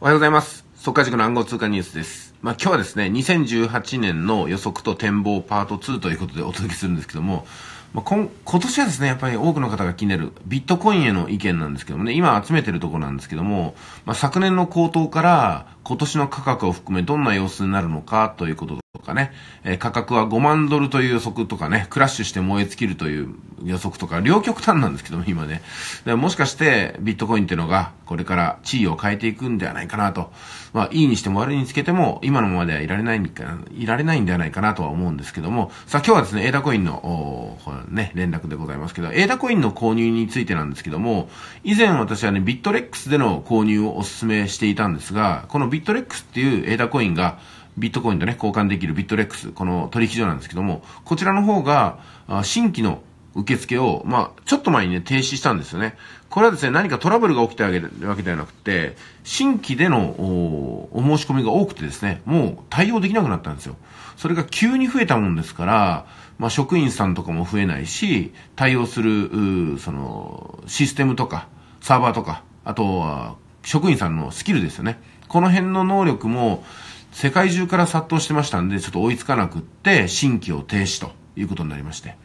おはようございます。速化塾の暗号通貨ニュースです。まあ、今日はですね、2018年の予測と展望パート2ということでお届けするんですけども、まあ、今年はですね、やっぱり多くの方が気になるビットコインへの意見なんですけどもね、今集めてるところなんですけども、まあ、昨年の高騰から今年の価格を含めどんな様子になるのかということとかね、えー、価格は5万ドルという予測とかね、クラッシュして燃え尽きるという予測とか、両極端なんですけども、今ね。でもしかして、ビットコインっていうのが、これから地位を変えていくんではないかなと。まあ、いいにしても悪いにつけても、今のままではいられないんか、いられないんではないかなとは思うんですけども、さあ今日はですね、エーダコインの、ね、連絡でございますけど、エーダコインの購入についてなんですけども、以前私はね、ビットレックスでの購入をお勧めしていたんですが、このビットレックスっていうエーダコインが、ビットコインとね、交換できるビットレックス、この取引所なんですけども、こちらの方が、新規の受付を、まあ、ちょっと前にね、停止したんですよね。これはですね、何かトラブルが起きてあげるわけではなくて、新規でのお申し込みが多くてですね、もう対応できなくなったんですよ。それが急に増えたもんですから、まあ、職員さんとかも増えないし、対応する、その、システムとか、サーバーとか、あとは、職員さんのスキルですよね。この辺の能力も、世界中から殺到してましたんで、ちょっと追いつかなくって、新規を停止ということになりまして。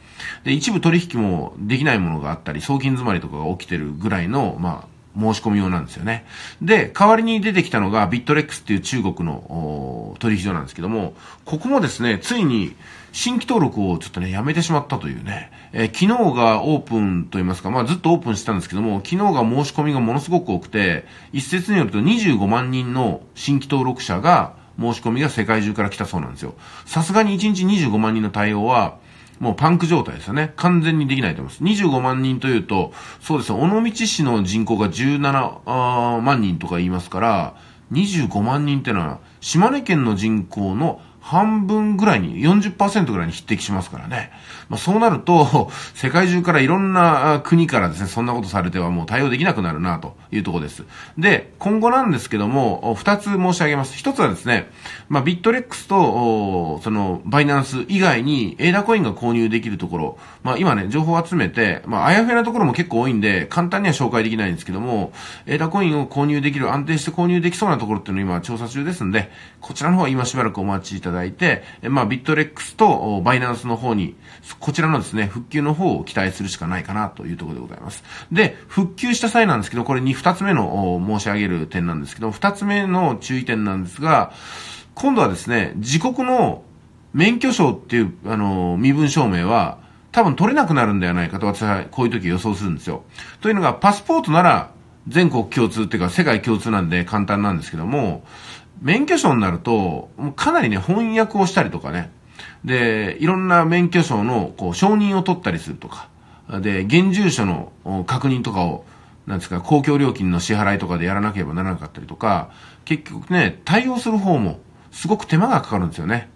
で、一部取引もできないものがあったり、送金詰まりとかが起きてるぐらいの、まあ、申し込み用なんですよね。で、代わりに出てきたのがビットレックスっていう中国の取引所なんですけども、ここもですね、ついに新規登録をちょっとね、やめてしまったというね、えー、昨日がオープンと言いますか、まあずっとオープンしたんですけども、昨日が申し込みがものすごく多くて、一説によると25万人の新規登録者が、申し込みが世界中から来たそうなんですよ。さすがに1日25万人の対応は、もうパンク状態ですよね。完全にできないと思います。25万人というと、そうです尾道市の人口が17万人とか言いますから、25万人ってのは、島根県の人口の半分ぐらいに、40%ぐらいに匹敵しますからね。まあ、そうなると、世界中からいろんな国からですね、そんなことされてはもう対応できなくなるなというところです。で、今後なんですけども、2つ申し上げます。1つはですね、まあ、ビットレックスと、その、バイナンス以外に、エーダコインが購入できるところ、まあ、今ね、情報を集めて、まあ、あやふやなところも結構多いんで、簡単には紹介できないんですけども、エーダコインを購入できる、安定して購入できそうなところっていうのを今調査中ですんで、こちらの方は今しばらくお待ちいただだいて、まあ、ビットレックスとバイナンスの方に、こちらのですね、復旧の方を期待するしかないかなというところでございます。で、復旧した際なんですけど、これに二つ目の申し上げる点なんですけど、二つ目の注意点なんですが、今度はですね、自国の免許証っていう、あの、身分証明は、多分取れなくなるんではないかと私はこういう時予想するんですよ。というのが、パスポートなら全国共通っていうか世界共通なんで簡単なんですけども、免許証になると、かなりね、翻訳をしたりとかね、で、いろんな免許証のこう承認を取ったりするとか、で、現住所の確認とかを、なんですか、公共料金の支払いとかでやらなければならなかったりとか、結局ね、対応する方もすごく手間がかかるんですよね。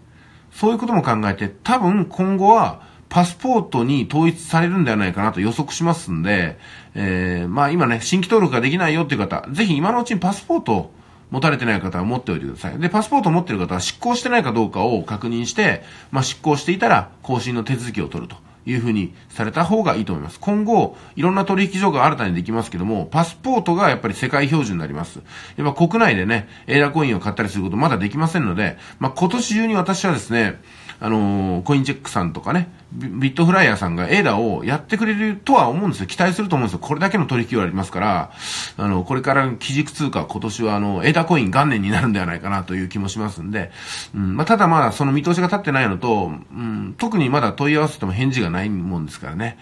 そういうことも考えて、多分今後はパスポートに統一されるんではないかなと予測しますんで、えー、まあ今ね、新規登録ができないよっていう方、ぜひ今のうちにパスポートを持たれてない方は持っておいてください。で、パスポート持ってる方は執行してないかどうかを確認して、まあ、執行していたら更新の手続きを取るというふうにされた方がいいと思います。今後、いろんな取引所が新たにできますけども、パスポートがやっぱり世界標準になります。やっぱ国内でね、エーラコインを買ったりすることまだできませんので、まあ、今年中に私はですね、あのー、コインチェックさんとかね、ビットフライヤーさんがエーラをやってくれるとは思うんですよ。期待すると思うんですよ。これだけの取引はありますから、あの、これから基軸通貨、今年はあの、エーダコイン元年になるんではないかなという気もしますんで、うん、まあ、ただまあ、その見通しが立ってないのと、うん、特にまだ問い合わせても返事がないもんですからね、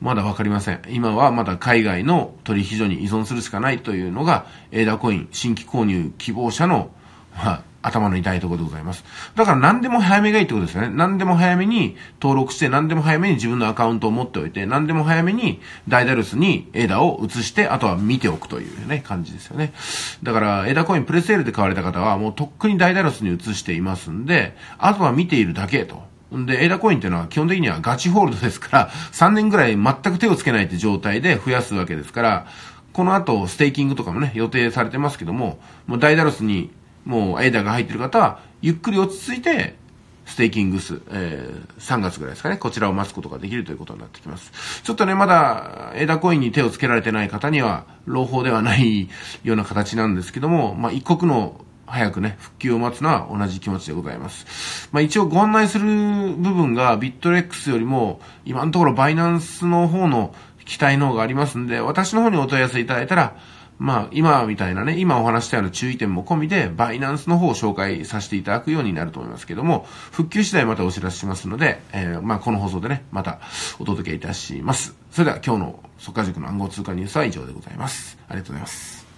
まだわかりません。今はまだ海外の取引所に依存するしかないというのが、エーダコイン新規購入希望者の、まあ、頭の痛いところでございます。だから何でも早めがいいってことですよね。何でも早めに登録して、何でも早めに自分のアカウントを持っておいて、何でも早めにダイダルスにエダを移して、あとは見ておくというね、感じですよね。だから、エダコインプレセールで買われた方は、もうとっくにダイダルスに移していますんで、あとは見ているだけと。で、エダコインっていうのは基本的にはガチホールドですから、3年ぐらい全く手をつけないって状態で増やすわけですから、この後、ステーキングとかもね、予定されてますけども、もうダイダルスにもうエーダーが入ってる方は、ゆっくり落ち着いて、ステーキングス、えー、3月ぐらいですかね、こちらを待つことができるということになってきます。ちょっとね、まだ、エダコインに手をつけられてない方には、朗報ではないような形なんですけども、まあ、一刻の早くね、復旧を待つのは同じ気持ちでございます。まあ、一応ご案内する部分が、ビットレックスよりも、今のところバイナンスの方の期待の方がありますんで、私の方にお問い合わせいただいたら、まあ、今みたいなね、今お話したような注意点も込みで、バイナンスの方を紹介させていただくようになると思いますけども、復旧次第またお知らせしますので、えー、まあ、この放送でね、またお届けいたします。それでは今日の速可塾の暗号通貨ニュースは以上でございます。ありがとうございます。